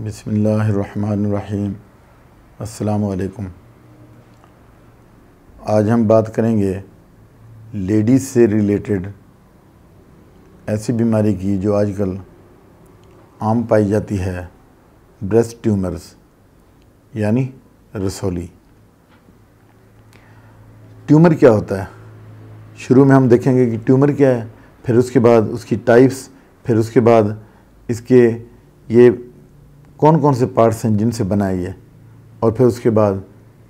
बिसमीम अल्लाम आज हम बात करेंगे लेडीज़ से रिलेटेड ऐसी बीमारी की जो आजकल आम पाई जाती है ब्रेस्ट ट्यूमर्स यानी रसोली ट्यूमर क्या होता है शुरू में हम देखेंगे कि ट्यूमर क्या है फिर उसके बाद उसकी टाइप्स फिर उसके बाद इसके ये कौन कौन से पार्ट्स हैं जिनसे बनाई है और फिर उसके बाद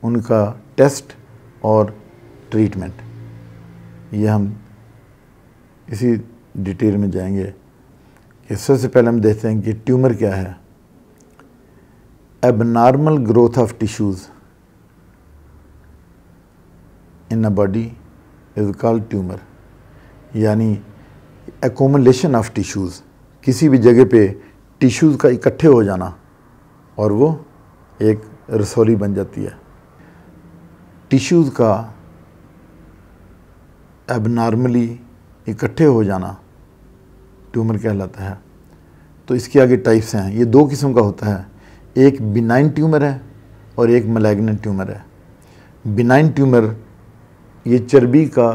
उनका टेस्ट और ट्रीटमेंट ये हम इसी डिटेल में जाएंगे कि सबसे पहले हम देखते हैं कि ट्यूमर क्या है abnormal growth of tissues in a body is called tumour यानी एकोमलेशन ऑफ टिश्यूज़ किसी भी जगह पे टिश्यूज़ का इकट्ठे हो जाना और वो एक रसोली बन जाती है टिश्यूज़ का अब नॉर्मली इकट्ठे हो जाना ट्यूमर कहलाता है तो इसके आगे टाइप्स हैं ये दो किस्म का होता है एक बिनाइन ट्यूमर है और एक मलैगनेंट ट्यूमर है बिनाइन ट्यूमर ये चर्बी का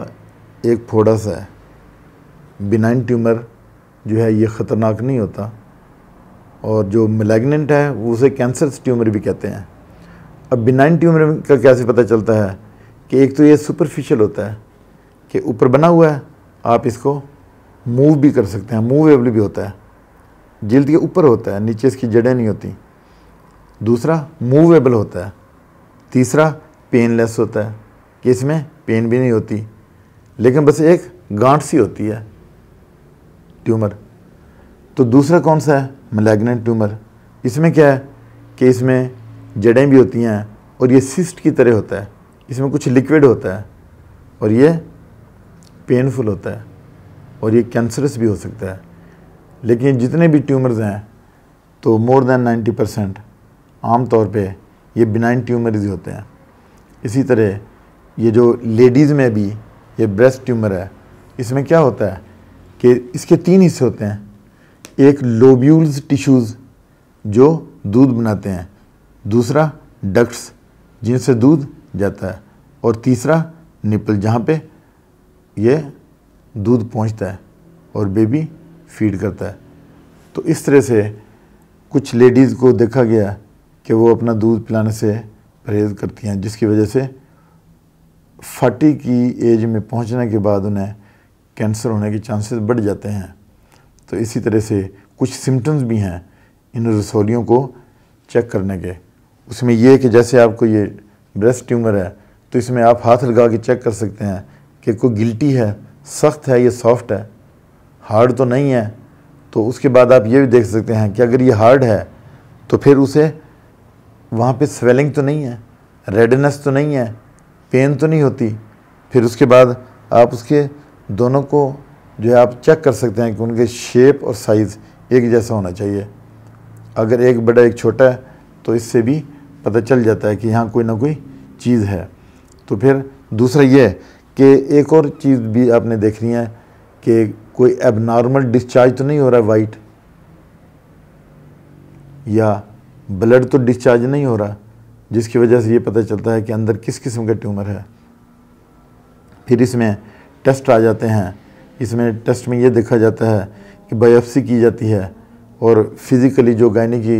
एक फोड़ा सा है बिनाइन ट्यूमर जो है ये ख़तरनाक नहीं होता और जो मिलेगनेंट है वो उसे कैंसर ट्यूमर भी कहते हैं अब बिनाइन ट्यूमर का कैसे पता चलता है कि एक तो ये सुपरफिशियल होता है कि ऊपर बना हुआ है आप इसको मूव भी कर सकते हैं मूवेबल भी होता है जल्द के ऊपर होता है नीचे इसकी जड़ें नहीं होती दूसरा मूवेबल होता है तीसरा पेनलेस होता है कि इसमें पेन भी नहीं होती लेकिन बस एक गांठ सी होती है ट्यूमर तो दूसरा कौन सा है मलेगनेंट ट्यूमर इसमें क्या है कि इसमें जड़ें भी होती हैं और ये सिस्ट की तरह होता है इसमें कुछ लिक्विड होता है और ये पेनफुल होता है और ये कैंसरस भी हो सकता है लेकिन जितने भी ट्यूमर्स हैं तो मोर दैन 90 परसेंट आम तौर पे ये बिनाइन ट्यूमर्स ही होते हैं इसी तरह ये जो लेडीज़ में भी ये ब्रेस्ट ट्यूमर है इसमें क्या होता है कि इसके तीन हिस्से होते हैं एक लोब्यूल्स टिश्यूज़ जो दूध बनाते हैं दूसरा डक्ट्स जिनसे दूध जाता है और तीसरा निपल जहाँ पे ये दूध पहुँचता है और बेबी फीड करता है तो इस तरह से कुछ लेडीज़ को देखा गया कि वो अपना दूध पिलाने से परहेज करती हैं जिसकी वजह से फटी की एज में पहुँचने के बाद उन्हें कैंसर होने के चांसेस बढ़ जाते हैं तो इसी तरह से कुछ सिम्टम्स भी हैं इन रसौलियों को चेक करने के उसमें यह कि जैसे आपको ये ब्रेस्ट ट्यूमर है तो इसमें आप हाथ लगा के चेक कर सकते हैं कि कोई गिल्टी है सख्त है या सॉफ्ट है हार्ड तो नहीं है तो उसके बाद आप ये भी देख सकते हैं कि अगर ये हार्ड है तो फिर उसे वहाँ पे स्वेलिंग तो नहीं है रेडनेस तो नहीं है पेन तो नहीं होती फिर उसके बाद आप उसके दोनों को जो है आप चेक कर सकते हैं कि उनके शेप और साइज़ एक जैसा होना चाहिए अगर एक बड़ा एक छोटा है तो इससे भी पता चल जाता है कि यहाँ कोई ना कोई चीज़ है तो फिर दूसरा ये कि एक और चीज़ भी आपने देखनी है कि कोई एबनॉर्मल डिस्चार्ज तो नहीं हो रहा है वाइट या ब्लड तो डिस्चार्ज नहीं हो रहा जिसकी वजह से ये पता चलता है कि अंदर किस किस्म का ट्यूमर है फिर इसमें टेस्ट आ जाते हैं इसमें टेस्ट में ये देखा जाता है कि बायोप्सी की जाती है और फिज़िकली जो गायनी की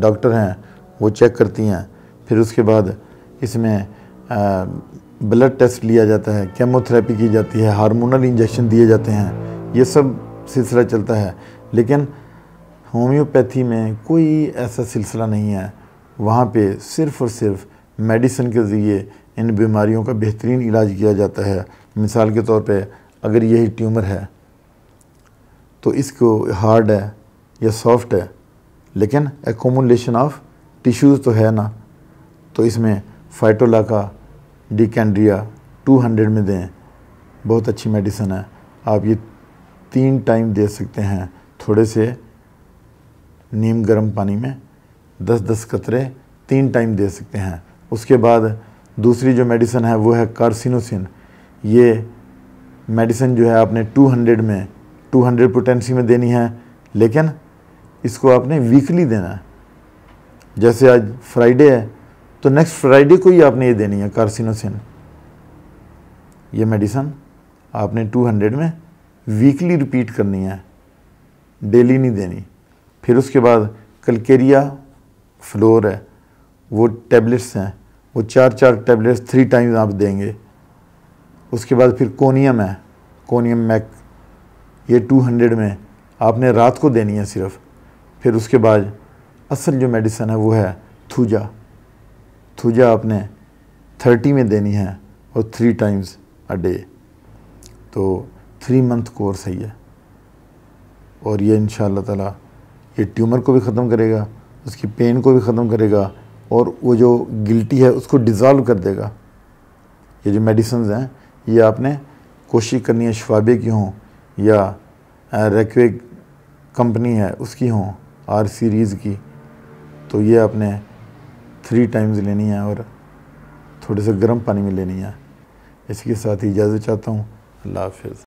डॉक्टर हैं वो चेक करती हैं फिर उसके बाद इसमें ब्लड टेस्ट लिया जाता है केमोथेरेपी की जाती है हार्मोनल इंजेक्शन दिए जाते हैं ये सब सिलसिला चलता है लेकिन होम्योपैथी में कोई ऐसा सिलसिला नहीं है वहाँ पे सिर्फ़ और सिर्फ मेडिसिन के ज़रिए इन बीमारियों का बेहतरीन इलाज किया जाता है मिसाल के तौर पे अगर यही ट्यूमर है तो इसको हार्ड है या सॉफ्ट है लेकिन एकोमोलेशन ऑफ टिश्यूज़ तो है ना तो इसमें फाइटोला फाइटोलाका डिकेंड्रिया 200 में दें बहुत अच्छी मेडिसिन है आप ये तीन टाइम दे सकते हैं थोड़े से नीम गर्म पानी में 10-10 कतरे तीन टाइम दे सकते हैं उसके बाद दूसरी जो मेडिसिन है वो है कार्सिनोसिन ये मेडिसिन जो है आपने 200 में 200 पोटेंसी में देनी है लेकिन इसको आपने वीकली देना है जैसे आज फ्राइडे है तो नेक्स्ट फ्राइडे को ही आपने ये देनी है कार्सिनोसिन ये मेडिसन आपने 200 में वीकली रिपीट करनी है डेली नहीं देनी फिर उसके बाद कलकेरिया फ्लोर है वो टैबलेट्स हैं वो चार चार टैबलेट्स थ्री टाइम्स आप देंगे उसके बाद फिर कोनियम है कोनियम मैक ये 200 में आपने रात को देनी है सिर्फ फिर उसके बाद असल जो मेडिसन है वो है थूजा थूजा आपने 30 में देनी है और थ्री टाइम्स अ डे तो थ्री मंथ कोर्स है ये और ये इन ताला ये ट्यूमर को भी ख़त्म करेगा उसकी पेन को भी ख़त्म करेगा और वो जो गिल्टी है उसको डिज़ाल्व कर देगा ये जो मेडिसन्स हैं ये आपने कोशिश करनी है शफाबे की हों या रेकवे कंपनी है उसकी हों आर सीरीज़ की तो ये आपने थ्री टाइम्स लेनी है और थोड़े से गर्म पानी में लेनी है इसके साथ ही इजाज़त चाहता हूँ अल्लाह हाफिज़